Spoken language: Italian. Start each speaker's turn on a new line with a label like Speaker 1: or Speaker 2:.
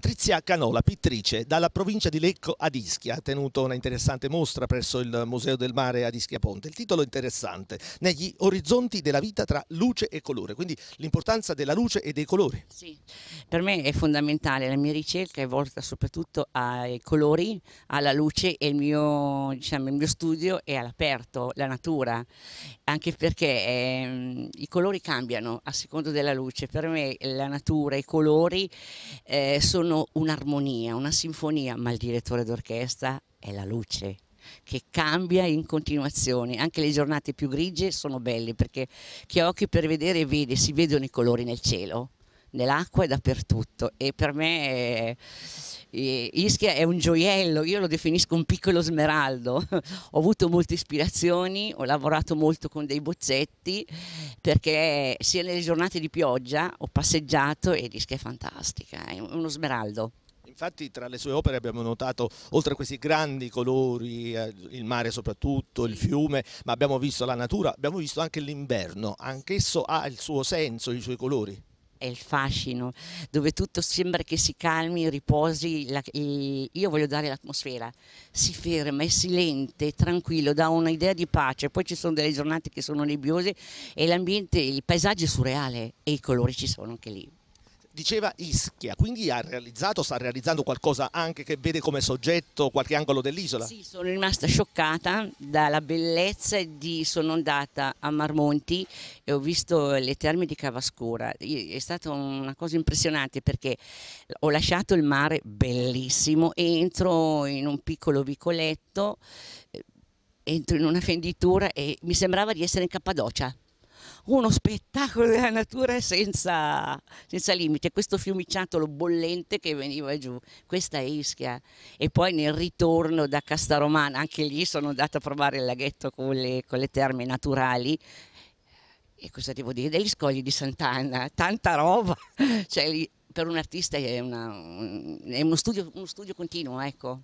Speaker 1: Patrizia Canola, pittrice, dalla provincia di Lecco ad Ischia, ha tenuto una interessante mostra presso il Museo del Mare ad Ischia Ponte. Il titolo è interessante, negli orizzonti della vita tra luce e colore, quindi l'importanza della luce e dei colori. Sì, per me è fondamentale, la
Speaker 2: mia ricerca è volta soprattutto ai colori, alla luce e il mio, diciamo, il mio studio è all'aperto, la natura, anche perché eh, i colori cambiano a seconda della luce. Per me la natura, i colori eh, sono sono un'armonia, una sinfonia, ma il direttore d'orchestra è la luce che cambia in continuazione. Anche le giornate più grigie sono belle perché chi ha occhi per vedere vede, si vedono i colori nel cielo nell'acqua e dappertutto e per me eh, Ischia è un gioiello, io lo definisco un piccolo smeraldo, ho avuto molte ispirazioni, ho lavorato molto con dei bozzetti perché sia nelle giornate di pioggia ho passeggiato e Ischia è fantastica, è uno smeraldo.
Speaker 1: Infatti tra le sue opere abbiamo notato, oltre a questi grandi colori, eh, il mare soprattutto, il fiume, ma abbiamo visto la natura, abbiamo visto anche l'inverno, anch'esso ha il suo senso, i suoi colori è il fascino, dove tutto sembra che si calmi,
Speaker 2: riposi, la, io voglio dare l'atmosfera, si ferma, è silente, è tranquillo, dà un'idea di pace, poi ci sono delle giornate che sono nebbiose e l'ambiente, il paesaggio è surreale e i colori ci sono anche lì
Speaker 1: diceva Ischia, quindi ha realizzato, sta realizzando qualcosa anche che vede come soggetto qualche angolo dell'isola? Sì, sono rimasta
Speaker 2: scioccata dalla bellezza di, sono andata a Marmonti e ho visto le terme di Cavascura, è stata una cosa impressionante perché ho lasciato il mare bellissimo, entro in un piccolo vicoletto, eh, entro in una fenditura e mi sembrava di essere in Cappadocia uno spettacolo della natura senza, senza limite, questo fiumiciattolo bollente che veniva giù, questa ischia e poi nel ritorno da Castaromana, anche lì sono andata a provare il laghetto con le, con le terme naturali e cosa devo dire, degli scogli di Sant'Anna, tanta roba, cioè, per un artista è, una, è uno, studio, uno studio continuo, ecco.